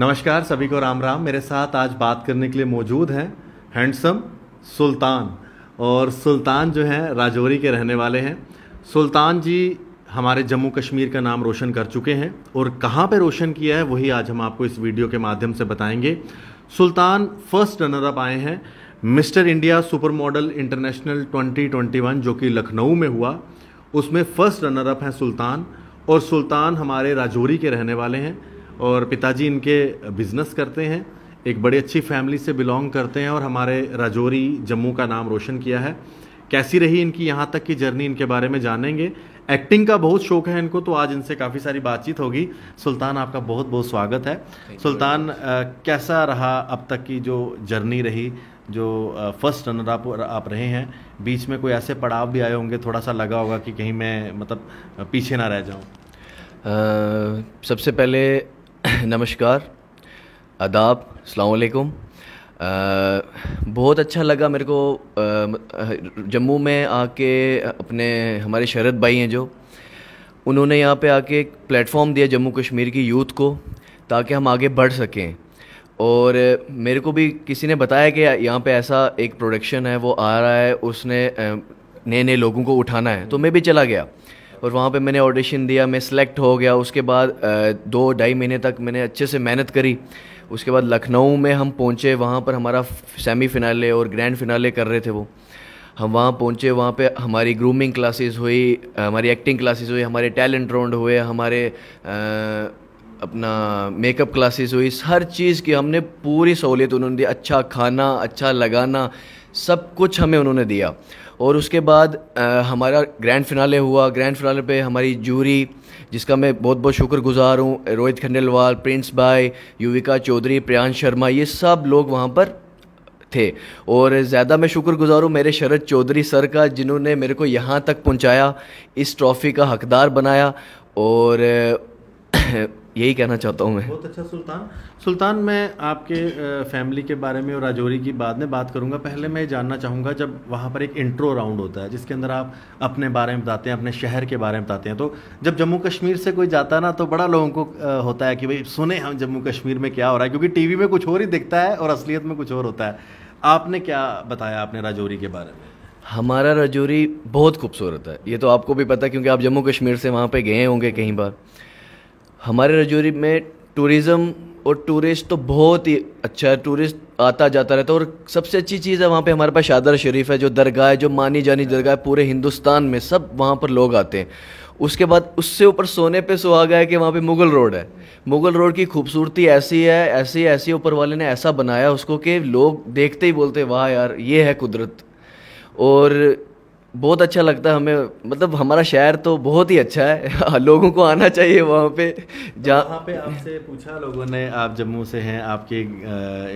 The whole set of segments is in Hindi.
नमस्कार सभी को राम राम मेरे साथ आज बात करने के लिए मौजूद हैं हैंडसम सुल्तान और सुल्तान जो हैं राजौरी के रहने वाले हैं सुल्तान जी हमारे जम्मू कश्मीर का नाम रोशन कर चुके हैं और कहाँ पर रोशन किया है वही आज हम आपको इस वीडियो के माध्यम से बताएंगे सुल्तान फर्स्ट रनर अप आए हैं mister India super model international 2021 जो कि लखनऊ में हुआ उसमें फर्स्ट रनर अप हैं सुल्तान और सुल्तान हमारे राजौरी के रहने वाले हैं और पिताजी इनके बिज़नेस करते हैं एक बड़ी अच्छी फैमिली से बिलोंग करते हैं और हमारे राजौरी जम्मू का नाम रोशन किया है कैसी रही इनकी यहाँ तक की जर्नी इनके बारे में जानेंगे एक्टिंग का बहुत शौक है इनको तो आज इनसे काफ़ी सारी बातचीत होगी सुल्तान आपका बहुत बहुत स्वागत है सुल्तान आ, कैसा रहा अब तक की जो जर्नी रही जो फर्स्ट रनर आप आप रहे हैं बीच में कोई ऐसे पड़ाव भी आए होंगे थोड़ा सा लगा होगा कि कहीं मैं मतलब पीछे ना रह जाऊँ सबसे पहले नमस्कार आदाब अलकुम बहुत अच्छा लगा मेरे को जम्मू में आके अपने हमारे शरद भाई हैं जो उन्होंने यहाँ पे आके एक प्लेटफॉर्म दिया जम्मू कश्मीर की यूथ को ताकि हम आगे बढ़ सकें और मेरे को भी किसी ने बताया कि यहाँ पे ऐसा एक प्रोडक्शन है वो आ रहा है उसने नए नए लोगों को उठाना है तो मैं भी चला गया और वहाँ पे मैंने ऑडिशन दिया मैं सिलेक्ट हो गया उसके बाद दो ढाई महीने तक मैंने अच्छे से मेहनत करी उसके बाद लखनऊ में हम पहुँचे वहाँ पर हमारा सेमी फिनाले और ग्रैंड फिनाले कर रहे थे वो हम वहाँ पहुँचे वहाँ पे हमारी ग्रूमिंग क्लासेस हुई हमारी एक्टिंग क्लासेस हुई हमारे टैलेंट राउंड हुए हमारे आ, अपना मेकअप क्लासेस हुई हर चीज़ की हमने पूरी सहूलियत उन्होंने दी अच्छा खाना अच्छा लगाना सब कुछ हमें उन्होंने दिया और उसके बाद आ, हमारा ग्रैंड फिनाले हुआ ग्रैंड फिनाले पे हमारी जूरी जिसका मैं बहुत बहुत शुक्रगुजार हूँ रोहित खंडेलवाल प्रिंस भाई युविका चौधरी प्रियांश शर्मा ये सब लोग वहाँ पर थे और ज़्यादा मैं शुक्रगुजार हूँ मेरे शरद चौधरी सर का जिन्होंने मेरे को यहाँ तक पहुँचाया इस ट्रॉफ़ी का हकदार बनाया और यही कहना चाहता हूँ मैं बहुत अच्छा सुल्तान सुल्तान मैं आपके फैमिली के बारे में और राजौरी की बाद में बात करूँगा पहले मैं जानना चाहूँगा जब वहाँ पर एक इंट्रो राउंड होता है जिसके अंदर आप अपने बारे में बताते हैं अपने शहर के बारे में बताते हैं तो जब जम्मू कश्मीर से कोई जाता है ना तो बड़ा लोगों को होता है कि भाई सुने हम जम्मू कश्मीर में क्या हो रहा है क्योंकि टी में कुछ और ही दिखता है और असलियत में कुछ और होता है आपने क्या बताया आपने राजौरी के बारे में हमारा राजौरी बहुत खूबसूरत है ये तो आपको भी पता है क्योंकि आप जम्मू कश्मीर से वहाँ पे गए होंगे कहीं बार हमारे रजौरी में टूरिज़्म और टूरिस्ट तो बहुत ही अच्छा है टूरिस्ट आता जाता रहता है और सबसे अच्छी चीज़ है वहाँ पे हमारे पास शादर शरीफ है जो दरगाह है जो मानी जानी दरगाह है पूरे हिंदुस्तान में सब वहाँ पर लोग आते हैं उसके बाद उससे ऊपर सोने पे गया है कि वहाँ पे मुगल रोड है मुगल रोड की खूबसूरती ऐसी है ऐसी ऐसी ऊपर वाले ने ऐसा बनाया उसको कि लोग देखते ही बोलते वाह यार ये है कुदरत और बहुत अच्छा लगता है हमें मतलब हमारा शहर तो बहुत ही अच्छा है लोगों को आना चाहिए वहाँ पे जहाँ तो पे आपसे पूछा लोगों ने आप जम्मू से हैं आपके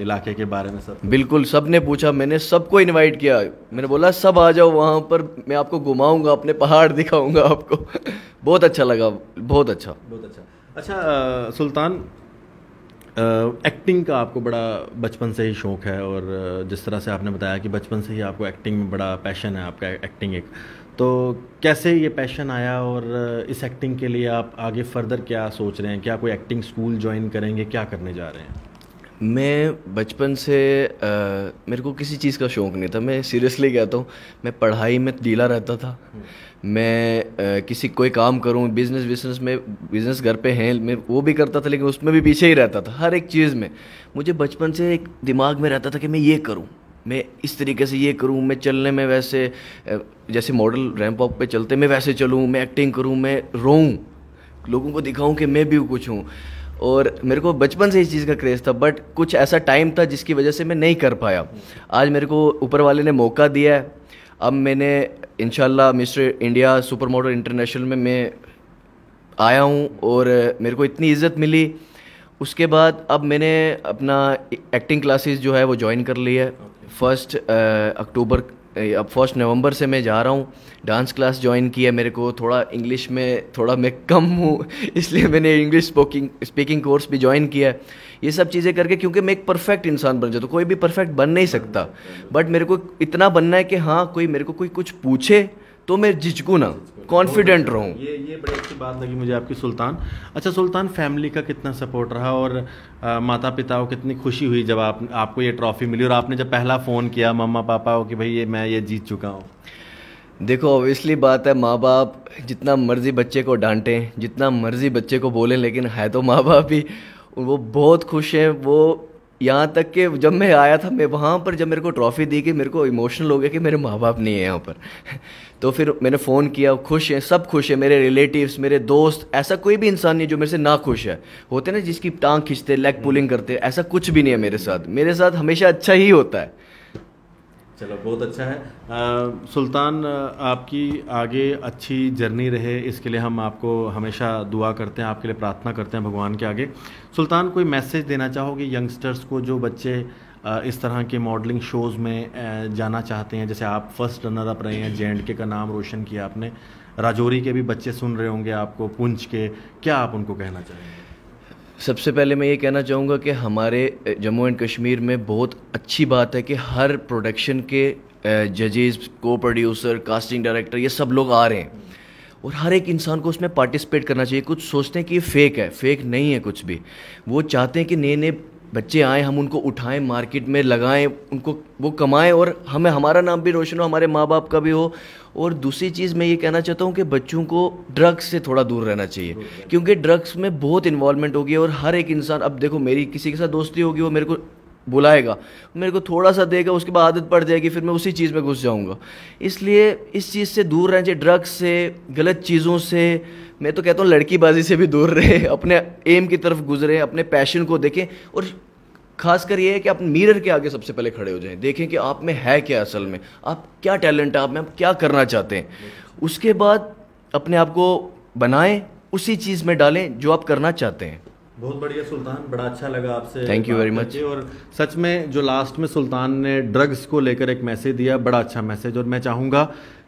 इलाके के बारे में सब बिल्कुल सब ने पूछा मैंने सबको इनवाइट किया मैंने बोला सब आ जाओ वहाँ पर मैं आपको घुमाऊँगा अपने पहाड़ दिखाऊँगा आपको बहुत अच्छा लगा बहुत अच्छा बहुत अच्छा अच्छा सुल्तान एक्टिंग का आपको बड़ा बचपन से ही शौक़ है और जिस तरह से आपने बताया कि बचपन से ही आपको एक्टिंग में बड़ा पैशन है आपका एक्टिंग एक तो कैसे ये पैशन आया और इस एक्टिंग के लिए आप आगे फ़र्दर क्या सोच रहे हैं क्या कोई एक्टिंग स्कूल ज्वाइन करेंगे क्या करने जा रहे हैं मैं बचपन से आ, मेरे को किसी चीज़ का शौक़ नहीं था मैं सीरियसली कहता हूँ मैं पढ़ाई में ढीला रहता था हम्म। मैं आ, किसी कोई काम करूँ बिज़नेस बिजनेस में बिज़नेस घर पे हैं मैं वो भी करता था लेकिन उसमें भी पीछे ही रहता था हर एक चीज़ में मुझे बचपन से एक दिमाग में रहता था कि मैं ये करूँ मैं इस तरीके से ये करूँ मैं चलने में वैसे जैसे मॉडल रैंप अप पे चलते मैं वैसे चलूँ मैं एक्टिंग करूँ मैं रोऊँ लोगों को दिखाऊँ कि मैं भी कुछ हूँ और मेरे को बचपन से इस चीज़ का क्रेज़ था बट कुछ ऐसा टाइम था जिसकी वजह से मैं नहीं कर पाया आज मेरे को ऊपर वाले ने मौका दिया है अब मैंने इन mister India super model international में मैं आया हूँ और मेरे को इतनी इज़्ज़त मिली उसके बाद अब मैंने अपना एक्टिंग क्लासेस जो है वो ज्वाइन कर ली है फर्स्ट अक्टूबर अब फर्स्ट नवंबर से मैं जा रहा हूँ डांस क्लास ज्वाइन की है मेरे को थोड़ा इंग्लिश में थोड़ा मैं कम हूँ इसलिए मैंने इंग्लिश स्पोकिंग स्पीकिंग कोर्स भी ज्वाइन किया है ये सब चीज़ें करके क्योंकि मैं एक परफेक्ट इंसान बन जाता तो कोई भी परफेक्ट बन नहीं सकता बट मेरे को इतना बनना है कि हाँ कोई मेरे को कोई कुछ पूछे तो मैं झिझकू ना कॉन्फिडेंट रहूँ ये ये बड़ी अच्छी बात लगी मुझे आपकी सुल्तान अच्छा सुल्तान फैमिली का कितना सपोर्ट रहा और आ, माता पिता को कितनी खुशी हुई जब आप आपको ये ट्रॉफ़ी मिली और आपने जब पहला फ़ोन किया मम्मा पापा को कि भाई ये मैं ये जीत चुका हूँ देखो ऑब्वियसली बात है माँ बाप जितना मर्ज़ी बच्चे को डांटें जितना मर्ज़ी बच्चे को बोलें लेकिन है तो माँ बाप ही वो बहुत खुश हैं वो यहाँ तक कि जब मैं आया था मैं वहाँ पर जब मेरे को ट्रॉफ़ी दी गई मेरे को इमोशनल हो गया कि मेरे माँ बाप नहीं है यहाँ पर तो फिर मैंने फ़ोन किया खुश हैं सब खुश हैं मेरे रिलेटिव्स मेरे दोस्त ऐसा कोई भी इंसान नहीं जो मेरे से ना खुश है होते ना जिसकी टांग खींचते लेग पुलिंग करते ऐसा कुछ भी नहीं है मेरे साथ मेरे साथ हमेशा अच्छा ही होता है चलो बहुत अच्छा है आ, सुल्तान आपकी आगे अच्छी जर्नी रहे इसके लिए हम आपको हमेशा दुआ करते हैं आपके लिए प्रार्थना करते हैं भगवान के आगे सुल्तान कोई मैसेज देना चाहोगे यंगस्टर्स को जो बच्चे इस तरह के मॉडलिंग शोज़ में जाना चाहते हैं जैसे आप फर्स्ट रनर अप रहे हैं जे के का नाम रोशन किया आपने राजौरी के भी बच्चे सुन रहे होंगे आपको पुंछ के क्या आप उनको कहना चाहेंगे सबसे पहले मैं ये कहना चाहूँगा कि हमारे जम्मू एंड कश्मीर में बहुत अच्छी बात है कि हर प्रोडक्शन के जजेस को प्रोड्यूसर कास्टिंग डायरेक्टर ये सब लोग आ रहे हैं और हर एक इंसान को उसमें पार्टिसिपेट करना चाहिए कुछ सोचते हैं कि ये फेक है फेक नहीं है कुछ भी वो चाहते हैं कि नए नए बच्चे आए हम उनको उठाएं मार्केट में लगाएं उनको वो कमाएं और हमें हमारा नाम भी रोशन हो हमारे माँ बाप का भी हो और दूसरी चीज़ मैं ये कहना चाहता हूँ कि बच्चों को ड्रग्स से थोड़ा दूर रहना चाहिए क्योंकि ड्रग्स में बहुत इन्वॉल्वमेंट होगी और हर एक इंसान अब देखो मेरी किसी के साथ दोस्ती होगी वो मेरे को बुलाएगा मेरे को थोड़ा सा देगा उसके बाद आदत पड़ जाएगी फिर मैं उसी चीज़ में घुस जाऊँगा इसलिए इस चीज़ से दूर रहें चाहे ड्रग्स से गलत चीज़ों से मैं तो कहता हूँ लड़कीबाजी से भी दूर रहे अपने एम की तरफ गुजरें अपने पैशन को देखें और खासकर ये है कि आप मिरर के आगे सबसे पहले खड़े हो जाएं देखें कि आप में है क्या असल में आप क्या टैलेंट है आप में आप क्या करना चाहते हैं उसके बाद अपने आप को बनाएं उसी चीज़ में डालें जो आप करना चाहते हैं बहुत बढ़िया सुल्तान बड़ा अच्छा लगा आपसे थैंक यू वेरी मच और सच में जो लास्ट में सुल्तान ने ड्रग्स को लेकर एक मैसेज दिया बड़ा अच्छा मैसेज और मैं चाहूँगा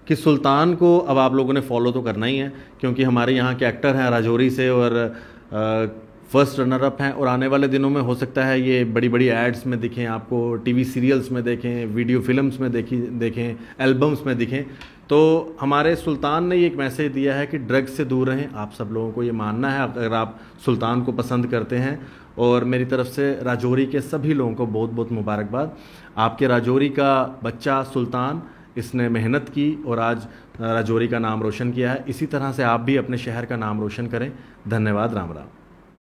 कि सुल्तान को अब आप लोगों ने फॉलो तो करना ही है क्योंकि हमारे यहाँ के एक्टर हैं राजौरी से और आ, फर्स्ट रनर अप हैं और आने वाले दिनों में हो सकता है ये बड़ी बड़ी एड्स में दिखें आपको टीवी सीरियल्स में देखें वीडियो फिल्म्स में देखी देखें एल्बम्स में दिखें तो हमारे सुल्तान ने ये एक मैसेज दिया है कि ड्रग्स से दूर रहें आप सब लोगों को ये मानना है अगर आप सुल्तान को पसंद करते हैं और मेरी तरफ से राजौरी के सभी लोगों को बहुत बहुत मुबारकबाद आपके राजौरी का बच्चा सुल्तान इसने मेहनत की और आज राजौरी का नाम रोशन किया है इसी तरह से आप भी अपने शहर का नाम रोशन करें धन्यवाद राम राम